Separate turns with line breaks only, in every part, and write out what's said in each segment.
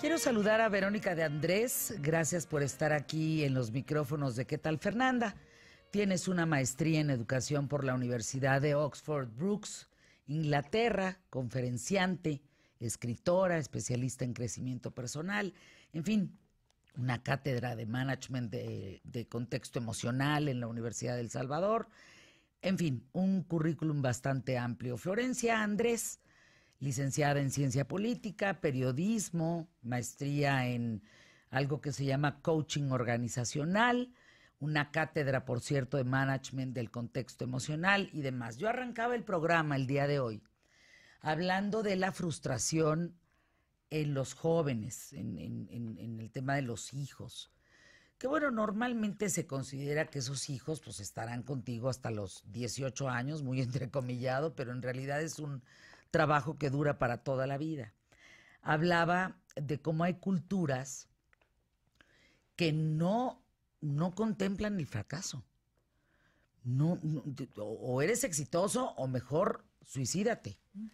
Quiero saludar a Verónica de Andrés. Gracias por estar aquí en los micrófonos de ¿Qué tal Fernanda? Tienes una maestría en educación por la Universidad de Oxford Brooks, Inglaterra, conferenciante, escritora, especialista en crecimiento personal, en fin, una cátedra de management de, contexto emocional en la Universidad del Salvador. En fin, un currículum bastante amplio. Florencia Andrés licenciada en ciencia política, periodismo, maestría en algo que se llama coaching organizacional, una cátedra, por cierto, de management del contexto emocional y demás. Yo arrancaba el programa el día de hoy hablando de la frustración en los jóvenes, en, el tema de los hijos. Que bueno, normalmente se considera que esos hijos pues estarán contigo hasta los 18 años, muy entrecomillado, pero en realidad es un trabajo que dura para toda la vida. Hablaba de cómo hay culturas que no, no contemplan el fracaso. No, o eres exitoso o mejor suicídate. Mm.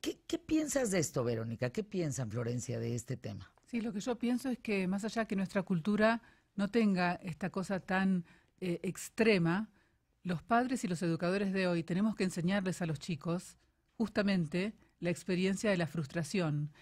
¿Qué, piensas de esto, Verónica? ¿Qué piensan, Florencia, de este tema?
Sí, lo que yo pienso es que más allá que nuestra cultura no tenga esta cosa tan eh, extrema, los padres y los educadores de hoy tenemos que enseñarles a los chicos justamente la experiencia de la frustración.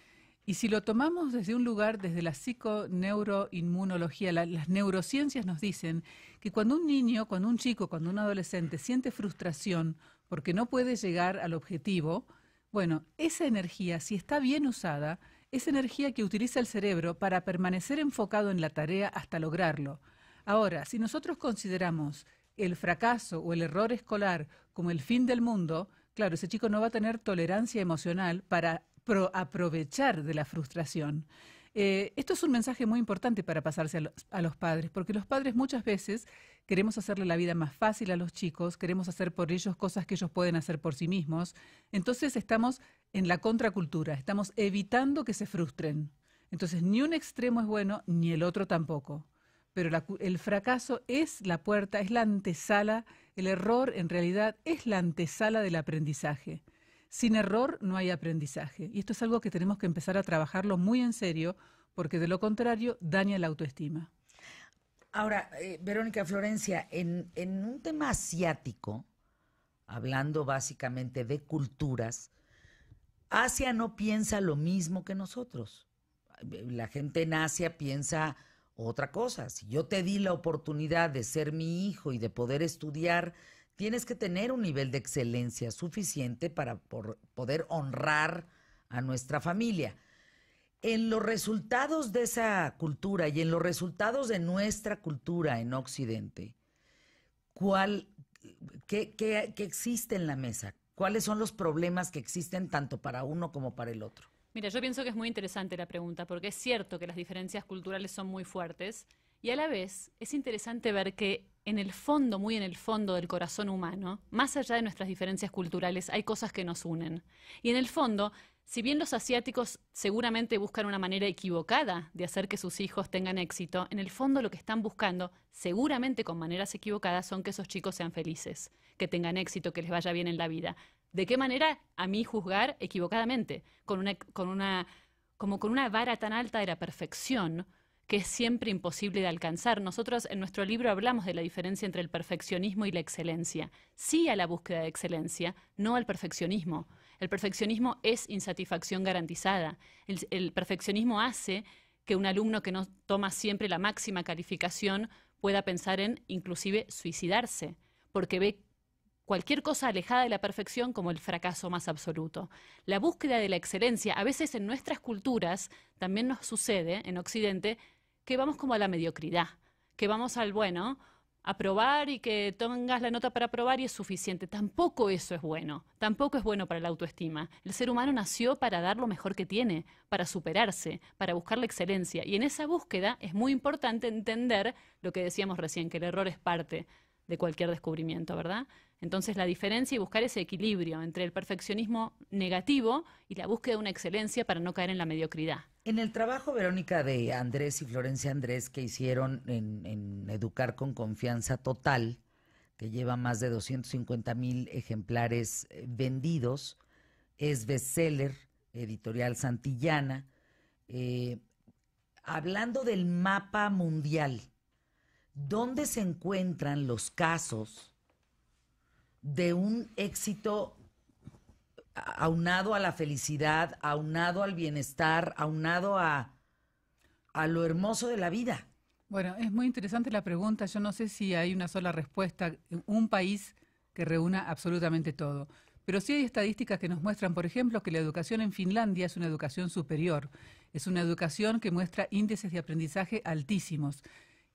Y si lo tomamos desde un lugar, desde la psiconeuroinmunología, las neurociencias nos dicen que cuando un niño, cuando un chico, cuando un adolescente siente frustración porque no puede llegar al objetivo, bueno, esa energía, si está bien usada, es energía que utiliza el cerebro para permanecer enfocado en la tarea hasta lograrlo. Ahora, si nosotros consideramos el fracaso o el error escolar como el fin del mundo, Claro, ese chico no va a tener tolerancia emocional para aprovechar de la frustración. Eh, esto es un mensaje muy importante para pasarse a los, padres, porque los padres muchas veces queremos hacerle la vida más fácil a los chicos, queremos hacer por ellos cosas que ellos pueden hacer por sí mismos. Entonces estamos en la contracultura, estamos evitando que se frustren. Entonces ni un extremo es bueno ni el otro tampoco pero el fracaso es la puerta, es la antesala, el error en realidad es la antesala del aprendizaje. Sin error no hay aprendizaje. Y esto es algo que tenemos que empezar a trabajarlo muy en
serio, porque de lo contrario daña la autoestima. Ahora, eh, Verónica Florencia, en, en, un tema asiático, hablando básicamente de culturas, Asia no piensa lo mismo que nosotros. La gente en Asia piensa otra cosa, si yo te di la oportunidad de ser mi hijo y de poder estudiar, tienes que tener un nivel de excelencia suficiente para poder honrar a nuestra familia. En los resultados de esa cultura y en los resultados de nuestra cultura en Occidente, ¿cuál, qué existe en la mesa? ¿Cuáles son los problemas que existen tanto para uno como para el otro?
Mira, yo pienso que es muy interesante la pregunta, porque es cierto que las diferencias culturales son muy fuertes, y a la vez es interesante ver que en el fondo, muy en el fondo del corazón humano, más allá de nuestras diferencias culturales, hay cosas que nos unen. Y en el fondo, si bien los asiáticos seguramente buscan una manera equivocada de hacer que sus hijos tengan éxito, en el fondo lo que están buscando, seguramente con maneras equivocadas, son que esos chicos sean felices, que tengan éxito, que les vaya bien en la vida. ¿De qué manera a mí juzgar equivocadamente? Con una, como con una vara tan alta de la perfección que es siempre imposible de alcanzar. Nosotros en nuestro libro hablamos de la diferencia entre el perfeccionismo y la excelencia. Sí a la búsqueda de excelencia, no al perfeccionismo. El perfeccionismo es insatisfacción garantizada. El, el perfeccionismo hace que un alumno que no toma siempre la máxima calificación pueda pensar en inclusive suicidarse, porque ve cualquier cosa alejada de la perfección como el fracaso más absoluto. La búsqueda de la excelencia, a veces en nuestras culturas, también nos sucede en Occidente, que vamos como a la mediocridad, que vamos al bueno, aprobar y que tengas la nota para aprobar y es suficiente. Tampoco eso es bueno, tampoco es bueno para la autoestima. El ser humano nació para dar lo mejor que tiene, para superarse, para buscar la excelencia. Y en esa búsqueda es muy importante entender lo que decíamos recién, que el error es parte de cualquier descubrimiento, ¿verdad? Entonces la diferencia y buscar ese equilibrio entre el perfeccionismo negativo y la búsqueda de una excelencia para no caer en la mediocridad.
En el trabajo, Verónica, de Andrés y Florencia Andrés, que hicieron en, Educar con Confianza Total, que lleva más de 250 mil ejemplares eh, vendidos, es bestseller, editorial Santillana, eh, hablando del mapa mundial dónde se encuentran los casos de un éxito aunado a la felicidad, aunado al bienestar, aunado a, a lo hermoso de la vida.
Bueno, es muy interesante la pregunta. Yo no sé si hay una sola respuesta, un país que reúna absolutamente todo. Pero sí hay estadísticas que nos muestran, por ejemplo, que la educación en Finlandia es una educación superior. Es una educación que muestra índices de aprendizaje altísimos.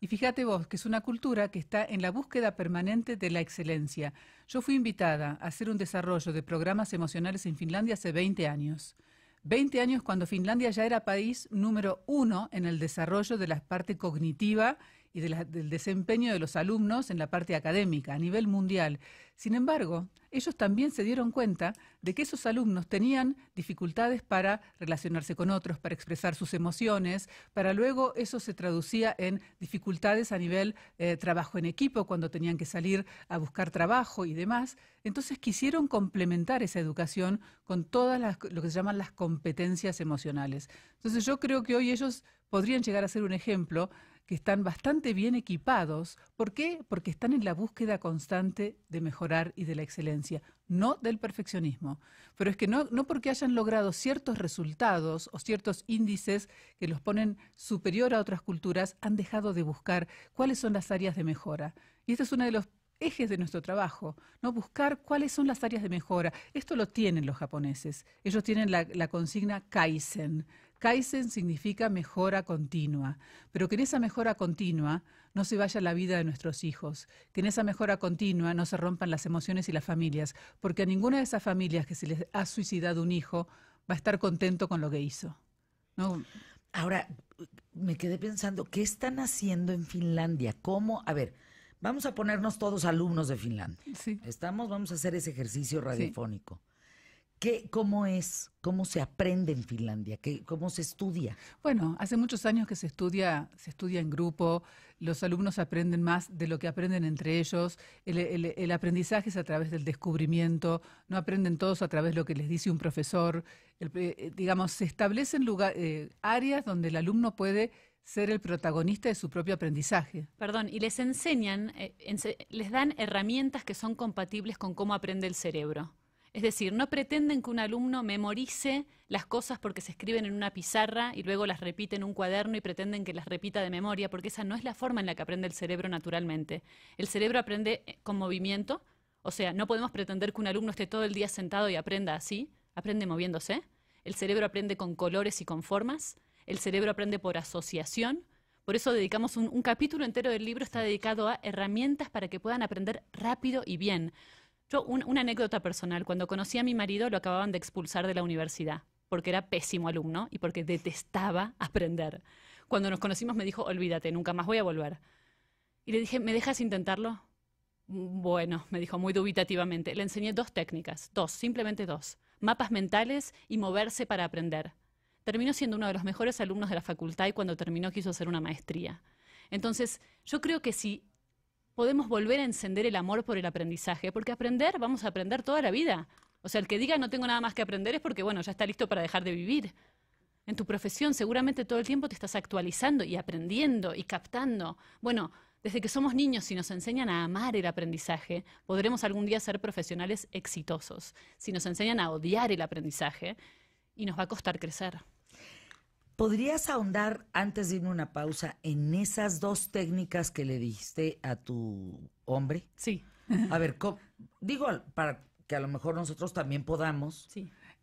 Y fíjate vos que es una cultura que está en la búsqueda permanente de la excelencia. Yo fui invitada a hacer un desarrollo de programas emocionales en Finlandia hace 20 años. 20 años cuando Finlandia ya era país número uno en el desarrollo de la parte cognitiva y del desempeño de los alumnos en la parte académica a nivel mundial. Sin embargo, ellos también se dieron cuenta de que esos alumnos tenían dificultades para relacionarse con otros, para expresar sus emociones, para luego eso se traducía en dificultades a nivel eh, trabajo en equipo, cuando tenían que salir a buscar trabajo y demás. Entonces quisieron complementar esa educación con todas lo que se llaman las competencias emocionales. Entonces yo creo que hoy ellos podrían llegar a ser un ejemplo que están bastante bien equipados. ¿Por qué? Porque están en la búsqueda constante de mejorar y de la excelencia, no del perfeccionismo. Pero es que no, porque hayan logrado ciertos resultados o ciertos índices que los ponen superior a otras culturas, han dejado de buscar cuáles son las áreas de mejora. Y este es uno de los ejes de nuestro trabajo, ¿no? buscar cuáles son las áreas de mejora. Esto lo tienen los japoneses. Ellos tienen la consigna Kaizen. Kaizen significa mejora continua, pero que en esa mejora continua no se vaya la vida de nuestros hijos, que en esa mejora continua no se rompan las emociones y las familias, porque a ninguna de esas familias que se les ha suicidado un hijo va a estar contento con lo que hizo. ¿no?
Ahora, me quedé pensando, ¿qué están haciendo en Finlandia? ¿Cómo? A ver, vamos a ponernos todos alumnos de Finlandia. Estamos, vamos a hacer ese ejercicio radiofónico. ¿Cómo es? ¿Cómo se aprende en Finlandia? ¿Cómo se estudia?
Bueno, hace muchos años que se estudia, se estudia en grupo, los alumnos aprenden más de lo que aprenden entre ellos, el, aprendizaje es a través del descubrimiento, no aprenden todos a través de lo que les dice un profesor, eh, digamos, se establecen eh, áreas donde el alumno puede ser el protagonista de su propio aprendizaje.
Perdón, y les enseñan, eh, les dan herramientas que son compatibles con cómo aprende el cerebro. Es decir, no pretenden que un alumno memorice las cosas porque se escriben en una pizarra y luego las repite en un cuaderno y pretenden que las repita de memoria, porque esa no es la forma en la que aprende el cerebro naturalmente. El cerebro aprende eh, con movimiento, o sea, no podemos pretender que un alumno esté todo el día sentado y aprenda así, aprende moviéndose. El cerebro aprende con colores y con formas. El cerebro aprende por asociación. Por eso dedicamos un, un capítulo entero del libro, está dedicado a herramientas para que puedan aprender rápido y bien una anécdota personal, cuando conocí a mi marido lo acababan de expulsar de la universidad porque era pésimo alumno y porque detestaba aprender. Cuando nos conocimos me dijo, olvídate, nunca más voy a volver. Y le dije, ¿me dejas intentarlo? Bueno, me dijo muy dubitativamente. Le enseñé dos técnicas, dos, simplemente dos. Mapas mentales y moverse para aprender. Terminó siendo uno de los mejores alumnos de la facultad y cuando terminó quiso hacer una maestría. Entonces, yo creo que si podemos volver a encender el amor por el aprendizaje, porque aprender vamos a aprender toda la vida. O sea, el que diga no tengo nada más que aprender es porque, bueno, ya está listo para dejar de vivir. En tu profesión seguramente todo el tiempo te estás actualizando y aprendiendo y captando. Bueno, desde que somos niños, si nos enseñan a amar el aprendizaje, podremos algún día ser profesionales exitosos. Si nos enseñan a odiar el aprendizaje, y nos va a costar crecer.
¿Podrías ahondar antes de irme una pausa en esas dos técnicas que le dijiste a tu hombre? Sí. A ver, digo, para que a lo mejor nosotros también podamos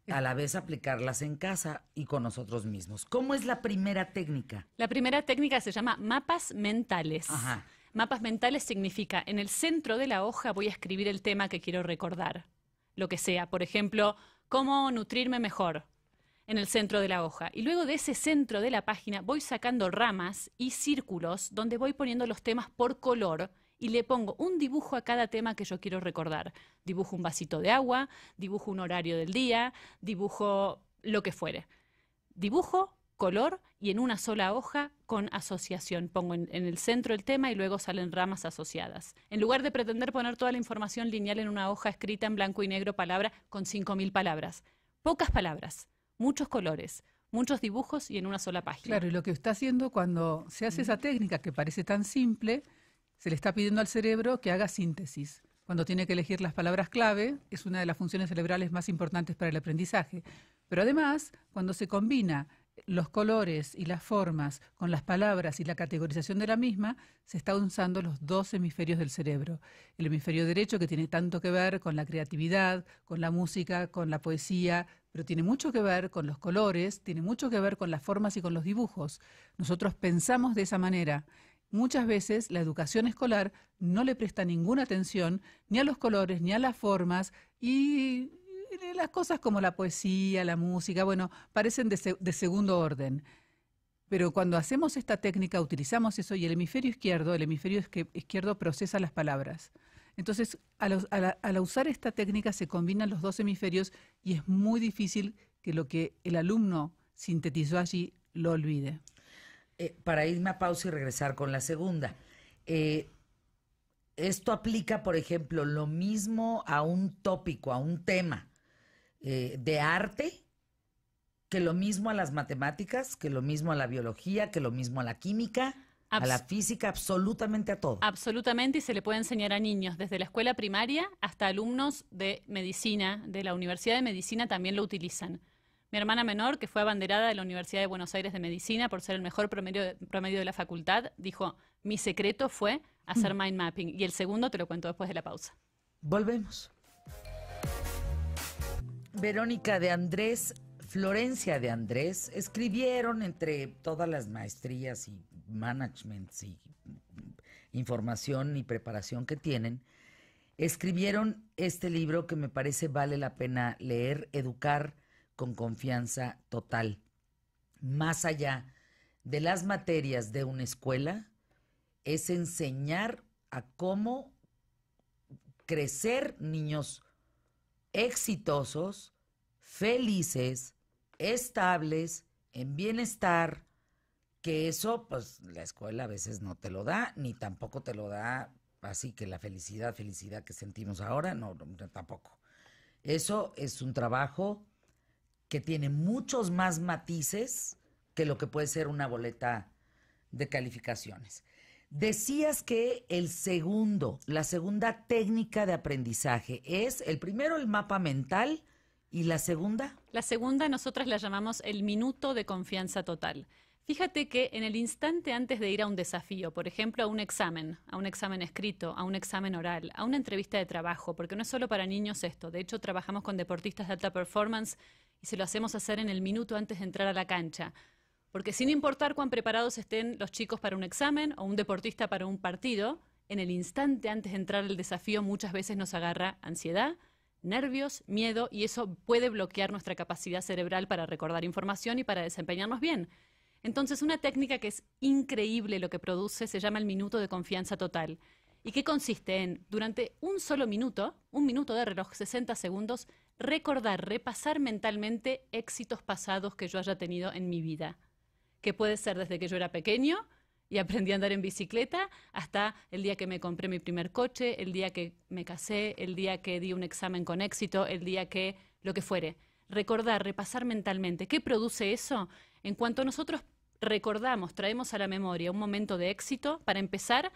a la vez aplicarlas en casa y con nosotros mismos. ¿Cómo es la primera técnica?
La primera técnica se llama mapas mentales. Ajá. Mapas mentales significa, en el centro de la hoja voy a escribir el tema que quiero recordar, lo que sea, por ejemplo, cómo nutrirme mejor en el centro de la hoja. Y luego de ese centro de la página voy sacando ramas y círculos donde voy poniendo los temas por color y le pongo un dibujo a cada tema que yo quiero recordar. Dibujo un vasito de agua, dibujo un horario del día, dibujo lo que fuere. Dibujo, color y en una sola hoja con asociación. Pongo en, el centro el tema y luego salen ramas asociadas. En lugar de pretender poner toda la información lineal en una hoja escrita en blanco y negro palabra con 5.000 palabras. Pocas palabras muchos colores, muchos dibujos y en una sola página. Claro, y
lo que está haciendo cuando se hace esa técnica que parece tan simple, se le está pidiendo al cerebro que haga síntesis. Cuando tiene que elegir las palabras clave, es una de las funciones cerebrales más importantes para el aprendizaje. Pero además, cuando se combina los colores y las formas con las palabras y la categorización de la misma, se está usando los dos hemisferios del cerebro. El hemisferio derecho que tiene tanto que ver con la creatividad, con la música, con la poesía, pero tiene mucho que ver con los colores, tiene mucho que ver con las formas y con los dibujos. Nosotros pensamos de esa manera. Muchas veces la educación escolar no le presta ninguna atención ni a los colores ni a las formas y las cosas como la poesía, la música, bueno, parecen de, segundo orden. Pero cuando hacemos esta técnica, utilizamos eso y el hemisferio izquierdo, el hemisferio izquierdo procesa las palabras. Entonces, al, usar esta técnica se combinan los dos hemisferios y es muy difícil que lo que el alumno sintetizó allí lo olvide.
Eh, para irme a pausa y regresar con la segunda. Eh, esto aplica, por ejemplo, lo mismo a un tópico, a un tema. Eh, de arte que lo mismo a las matemáticas, que lo mismo a la biología, que lo mismo a la química. a la física, absolutamente a todo.
Absolutamente, y se le puede enseñar a niños, desde la escuela primaria hasta alumnos de medicina, de la Universidad de Medicina también lo utilizan. Mi hermana menor, que fue abanderada de la Universidad de Buenos Aires de Medicina por ser el mejor promedio promedio de la facultad, dijo, mi secreto fue hacer mm. mind mapping. Y el segundo te lo cuento después de la pausa.
Volvemos. Verónica de Andrés, Florencia de Andrés, escribieron entre todas las maestrías y managements y información y preparación que tienen, escribieron este libro que me parece vale la pena leer, educar con confianza total, más allá de las materias de una escuela, es enseñar a cómo crecer niños exitosos, felices, estables, en bienestar, que eso pues la escuela a veces no te lo da, ni tampoco te lo da así que la felicidad, felicidad que sentimos ahora, no, tampoco. Eso es un trabajo que tiene muchos más matices que lo que puede ser una boleta de calificaciones. Decías que el segundo, la segunda técnica de aprendizaje es el primero el mapa mental y la segunda.
La segunda nosotras la llamamos el minuto de confianza total. Fíjate que en el instante antes de ir a un desafío, por ejemplo, a un examen, a un examen escrito, a un examen oral, a una entrevista de trabajo, porque no es solo para niños esto, de hecho trabajamos con deportistas de alta performance y se lo hacemos hacer en el minuto antes de entrar a la cancha porque sin importar cuán preparados estén los chicos para un examen o un deportista para un partido, en el instante antes de entrar al desafío muchas veces nos agarra ansiedad, nervios, miedo y eso puede bloquear nuestra capacidad cerebral para recordar información y para desempeñarnos bien. Entonces, una técnica que es increíble lo que produce se llama el minuto de confianza total y que consiste en, durante un solo minuto, un minuto de reloj, 60 segundos, recordar, repasar mentalmente éxitos pasados que yo haya tenido en mi vida que puede ser desde que yo era pequeño y aprendí a andar en bicicleta hasta el día que me compré mi primer coche, el día que me casé, el día que di un examen con éxito, el día que lo que fuere. Recordar, repasar mentalmente, ¿qué produce eso? En cuanto nosotros recordamos, traemos a la memoria un momento de éxito, para empezar,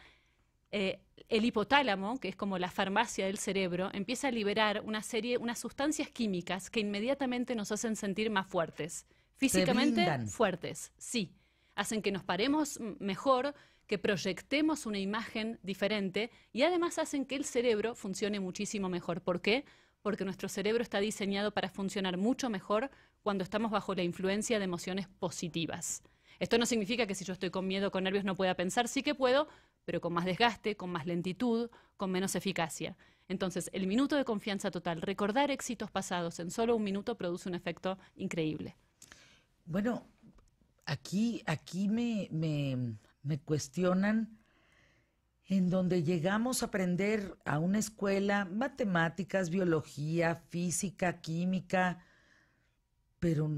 eh, el hipotálamo, que es como la farmacia del cerebro, empieza a liberar una serie, unas sustancias químicas que inmediatamente nos hacen sentir más fuertes físicamente fuertes, sí. Hacen que nos paremos mejor, que proyectemos una imagen diferente y además hacen que el cerebro funcione muchísimo mejor. ¿Por qué? Porque nuestro cerebro está diseñado para funcionar mucho mejor cuando estamos bajo la influencia de emociones positivas. Esto no significa que si yo estoy con miedo, con nervios, no pueda pensar, sí que puedo, pero con más desgaste, con más lentitud, con menos eficacia. Entonces, el minuto de confianza total, recordar éxitos pasados en solo un minuto produce un efecto increíble.
Bueno, aquí, aquí me, me, me cuestionan en donde llegamos a aprender a una escuela matemáticas, biología, física, química, pero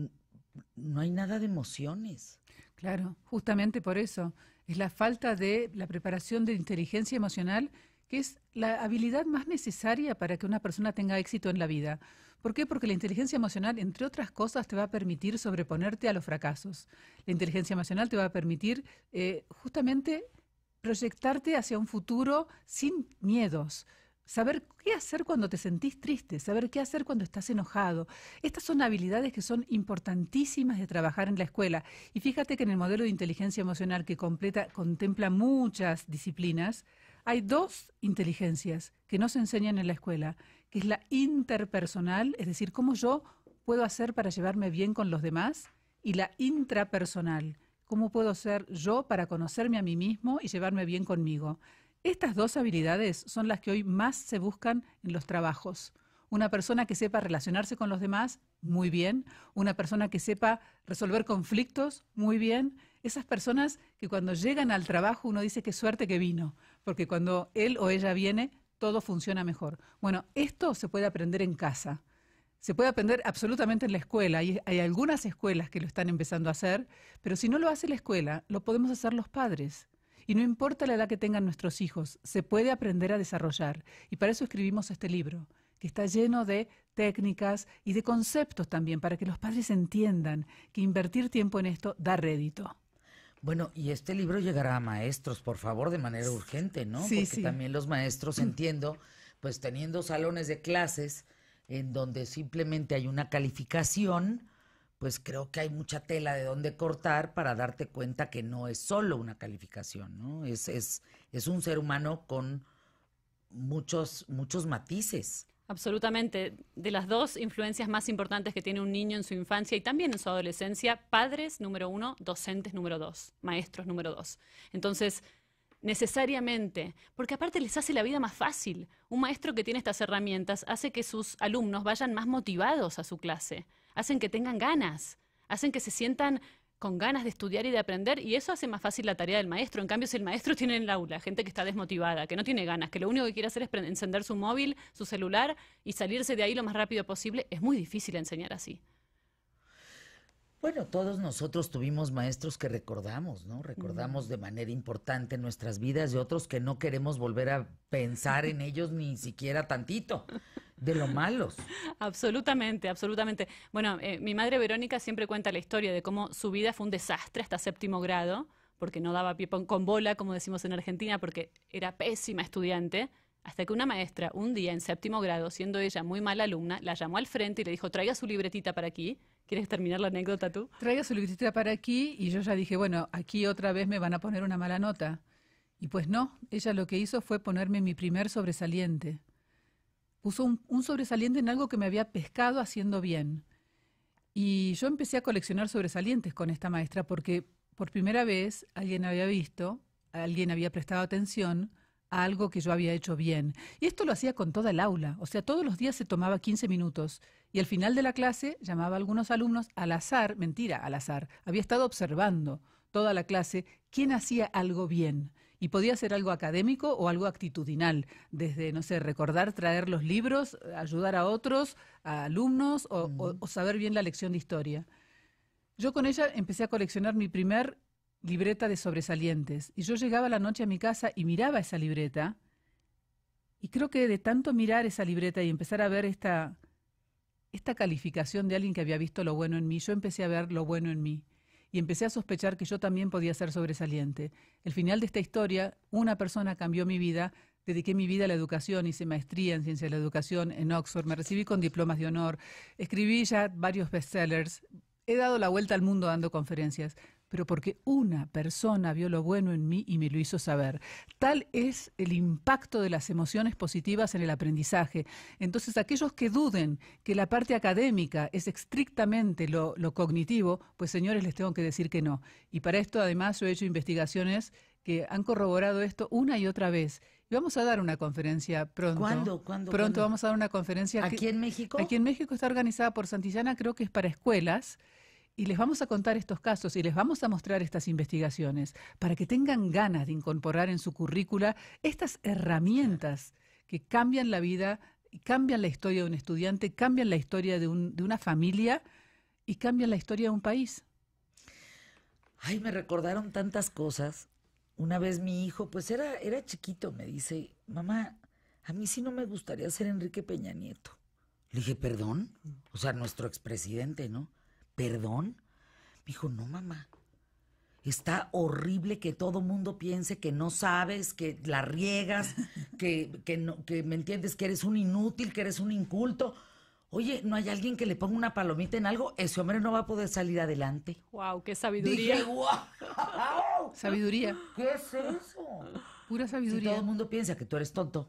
no hay nada de emociones.
Claro, justamente por eso. Es la falta de la preparación de inteligencia emocional que es la habilidad más necesaria para que una persona tenga éxito en la vida. ¿Por qué? Porque la inteligencia emocional, entre otras cosas, te va a permitir sobreponerte a los fracasos. La inteligencia emocional te va a permitir eh, justamente proyectarte hacia un futuro sin miedos. Saber qué hacer cuando te sentís triste, saber qué hacer cuando estás enojado. Estas son habilidades que son importantísimas de trabajar en la escuela. Y fíjate que en el modelo de inteligencia emocional que completa, contempla muchas disciplinas, hay dos inteligencias que no se enseñan en la escuela, que es la interpersonal, es decir, cómo yo puedo hacer para llevarme bien con los demás, y la intrapersonal, cómo puedo ser yo para conocerme a mí mismo y llevarme bien conmigo. Estas dos habilidades son las que hoy más se buscan en los trabajos. Una persona que sepa relacionarse con los demás, muy bien. Una persona que sepa resolver conflictos, muy bien esas personas que cuando llegan al trabajo uno dice qué suerte que vino, porque cuando él o ella viene, todo funciona mejor. Bueno, esto se puede aprender en casa. Se puede aprender absolutamente en la escuela. Hay, hay algunas escuelas que lo están empezando a hacer, pero si no lo hace la escuela, lo podemos hacer los padres. Y no importa la edad que tengan nuestros hijos, se puede aprender a desarrollar. Y para eso escribimos este libro, que está lleno de técnicas y de conceptos también, para que los padres entiendan que invertir tiempo en esto da rédito.
Bueno, y este libro llegará a maestros, por favor, de manera urgente, ¿no? Porque también los maestros, mm. entiendo, pues teniendo salones de clases en donde simplemente hay una calificación, pues creo que hay mucha tela de donde cortar para darte cuenta que no es solo una calificación, ¿no? Es, es, es un ser humano con muchos, muchos matices.
Absolutamente. De las dos influencias más importantes que tiene un niño en su infancia y también en su adolescencia, padres número uno, docentes número dos, maestros número dos. Entonces, necesariamente, porque aparte les hace la vida más fácil. Un maestro que tiene estas herramientas hace que sus alumnos vayan más motivados a su clase, hacen que tengan ganas, hacen que se sientan con ganas de estudiar y de aprender, y eso hace más fácil la tarea del maestro. En cambio, si el maestro tiene en el aula gente que está desmotivada, que no tiene ganas, que lo único que quiere hacer es encender su móvil, su celular y salirse de ahí lo más rápido posible, es muy difícil enseñar así.
Bueno, todos nosotros tuvimos maestros que recordamos, ¿no? Recordamos de manera importante nuestras vidas y otros que no queremos volver a pensar en ellos ni siquiera tantito, de lo malos.
Absolutamente, absolutamente. Bueno, eh, mi madre Verónica siempre cuenta la historia de cómo su vida fue un desastre hasta séptimo grado, porque no daba pie con bola, como decimos en Argentina, porque era pésima estudiante, hasta que una maestra, un día en séptimo grado, siendo ella muy mala alumna, la llamó al frente y le dijo, traiga su libretita para aquí ¿Quieres terminar la anécdota tú?
Traiga su libretita para aquí y yo ya dije, bueno, aquí otra vez me van a poner una mala nota. Y pues no, ella lo que hizo fue ponerme mi primer sobresaliente. Puso un sobresaliente en algo que me había pescado haciendo bien. Y yo empecé a coleccionar sobresalientes con esta maestra porque por primera vez alguien había visto, alguien había prestado atención algo que yo había hecho bien. Y esto lo hacía con toda el aula, o sea, todos los días se tomaba 15 minutos y al final de la clase llamaba a algunos alumnos al azar, mentira, al azar, había estado observando toda la clase quién hacía algo bien. Y podía ser algo académico o algo actitudinal, desde, no sé, recordar, traer los libros, ayudar a otros, a alumnos o mm. saber bien la lección de historia. Yo con ella empecé a coleccionar mi primer libreta de sobresalientes. Y yo llegaba la noche a mi casa y miraba esa libreta. Y creo que de tanto mirar esa libreta y empezar a ver esta, esta calificación de alguien que había visto lo bueno en mí, yo empecé a ver lo bueno en mí. Y empecé a sospechar que yo también podía ser sobresaliente. El final de esta historia, una persona cambió mi vida, dediqué mi vida a la educación, hice maestría en ciencia de la educación en Oxford, me recibí con diplomas de honor, escribí ya varios bestsellers, he dado la vuelta al mundo dando conferencias, pero porque una persona vio lo bueno en mí y me lo hizo saber. Tal es el impacto de las emociones positivas en el aprendizaje. Entonces, aquellos que duden que la parte académica es estrictamente lo, cognitivo, pues señores, les tengo que decir que no. Y para esto, además, yo he hecho investigaciones que han corroborado esto una y otra vez. vamos a dar una conferencia pronto. ¿Cuándo? pronto vamos a dar una conferencia. ¿Aquí en México? Aquí en México está organizada por Santillana, creo que es para escuelas. Y les vamos a contar estos casos y les vamos a mostrar estas investigaciones para que tengan ganas de incorporar en su currícula estas herramientas que cambian la vida, cambian la historia de un estudiante, cambian la historia de, una familia y cambian la historia de un país.
Ay, me recordaron tantas cosas. Una vez mi hijo, pues era, era chiquito, me dice, mamá, a mí sí no me gustaría ser Enrique Peña Nieto. Le dije, perdón, o sea, nuestro expresidente, ¿no? ¿Perdón? Me dijo, no, mamá. Está horrible que todo mundo piense que no sabes, que la riegas, que, que, no, que me entiendes, que eres un inútil, que eres un inculto. Oye, ¿no hay alguien que le ponga una palomita en algo? Ese hombre no va a poder salir adelante.
¡Wow! ¡Qué sabiduría! Dije, wow. Sabiduría. ¿Qué es eso?
Pura sabiduría. Si todo el mundo piensa que tú eres tonto,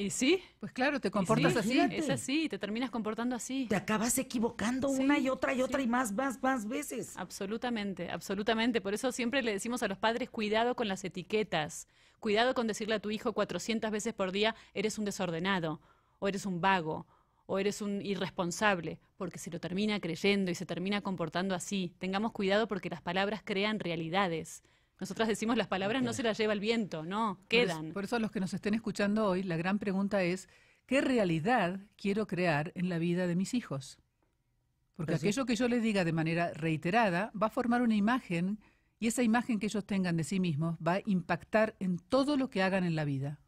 ¿Y sí? Pues claro, te comportas así. Es
así, te terminas comportando así. Te acabas equivocando una y otra y otra y más, más, más veces. Absolutamente, absolutamente. Por eso siempre le decimos a los padres, cuidado con las etiquetas. Cuidado con decirle a tu hijo 400 veces por día, eres un desordenado, o eres un vago, o eres un irresponsable, porque se lo termina creyendo y se termina comportando así. Tengamos cuidado porque las palabras crean realidades. Nosotras decimos las palabras no se las lleva el viento, no, quedan. Por
eso, los que nos estén escuchando hoy, la gran pregunta es, ¿qué realidad quiero crear en la vida de mis hijos? Porque aquello que yo les diga de manera reiterada va a formar una imagen y esa imagen que ellos tengan de sí mismos va a impactar en todo lo que hagan en la vida.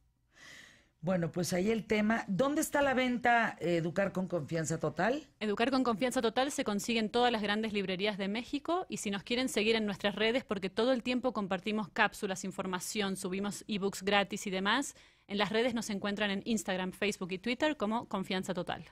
Bueno, pues ahí el tema. ¿Dónde está la venta eh, Educar con Confianza Total?
Educar con Confianza Total se consigue en todas las grandes librerías de México y si nos quieren seguir en nuestras redes, porque todo el tiempo compartimos cápsulas, información, subimos ebooks gratis y demás, en las redes nos
encuentran en Instagram, Facebook y Twitter como Confianza Total.